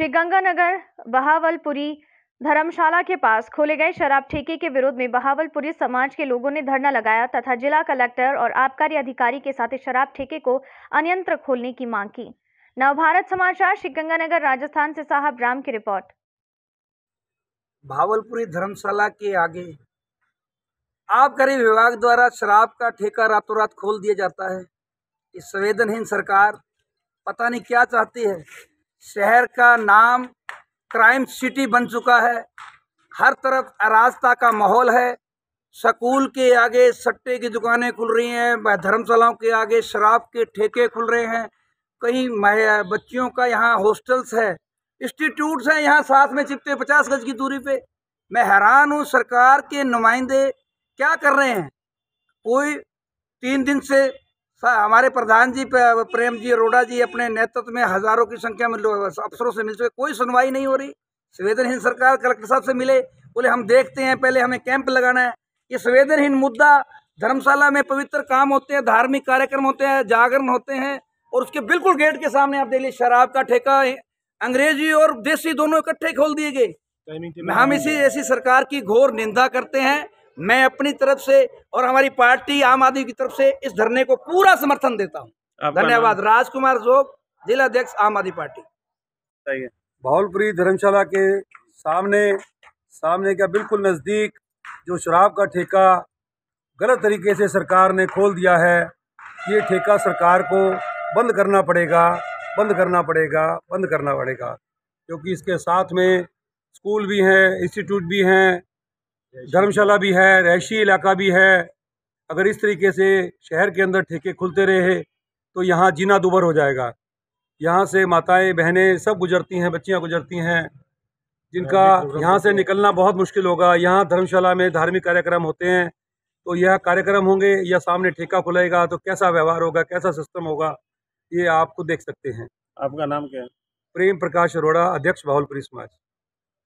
श्रीगंगानगर बहावलपुरी धर्मशाला के पास खोले गए शराब ठेके के विरोध में बहावलपुरी समाज के लोगों ने धरना लगाया तथा जिला कलेक्टर और आबकारी अधिकारी के साथ शराब ठेके को अनियंत्र खोलने की मांग की नवभारत समाचार श्रीगंगानगर राजस्थान से साहब राम की रिपोर्ट भावलपुरी धर्मशाला के आगे आबकारी विभाग द्वारा शराब का ठेका रातों रात खोल दिया जाता है इस संवेदनहीन सरकार पता नहीं क्या चाहती है शहर का नाम क्राइम सिटी बन चुका है हर तरफ अराजता का माहौल है स्कूल के आगे सट्टे की दुकानें खुल रही हैं धर्मशालाओं के आगे शराब के ठेके खुल रहे हैं कहीं बच्चियों का यहाँ हॉस्टल्स है इंस्टीट्यूट्स हैं यहाँ साथ में चिपते पचास गज की दूरी पे मैं हैरान हूँ सरकार के नुमाइंदे क्या कर रहे हैं कोई तीन दिन से हमारे प्रधान जी प्रेम जी अरोड़ा जी अपने नेतृत्व में हजारों की संख्या में अफसरों से मिल चुके कोई सुनवाई नहीं हो रही संवेदनहीन सरकार कलेक्टर साहब से मिले बोले हम देखते हैं पहले हमें कैंप लगाना है ये संवेदनहीन मुद्दा धर्मशाला में पवित्र काम होते हैं धार्मिक कार्यक्रम होते हैं जागरण होते हैं और उसके बिल्कुल गेट के सामने आप देख लीजिए शराब का ठेका अंग्रेजी और देसी दोनों इकट्ठे खोल दिए गए हम इसी ऐसी सरकार की घोर निंदा करते हैं मैं अपनी तरफ से और हमारी पार्टी आम आदमी की तरफ से इस धरने को पूरा समर्थन देता हूँ धन्यवाद राजकुमार जोग जिला अध्यक्ष आम आदमी पार्टी सही है भावलपुरी धर्मशाला के सामने सामने का बिल्कुल नज़दीक जो शराब का ठेका गलत तरीके से सरकार ने खोल दिया है ये ठेका सरकार को बंद करना पड़ेगा बंद करना पड़ेगा बंद करना पड़ेगा क्योंकि इसके साथ में स्कूल भी हैं इंस्टीट्यूट भी हैं धर्मशाला भी है रहायशी इलाका भी है अगर इस तरीके से शहर के अंदर ठेके खुलते रहे तो यहाँ जीना दुबर हो जाएगा यहाँ से माताएं बहनें सब गुजरती हैं बच्चियाँ गुजरती हैं जिनका यहाँ से निकलना बहुत मुश्किल होगा यहाँ धर्मशाला में धार्मिक कार्यक्रम होते हैं तो यह कार्यक्रम होंगे या सामने ठेका खुलेगा तो कैसा व्यवहार होगा कैसा सिस्टम होगा ये आपको देख सकते हैं आपका नाम क्या है प्रेम प्रकाश अरोड़ा अध्यक्ष बाहुलपुरी समाज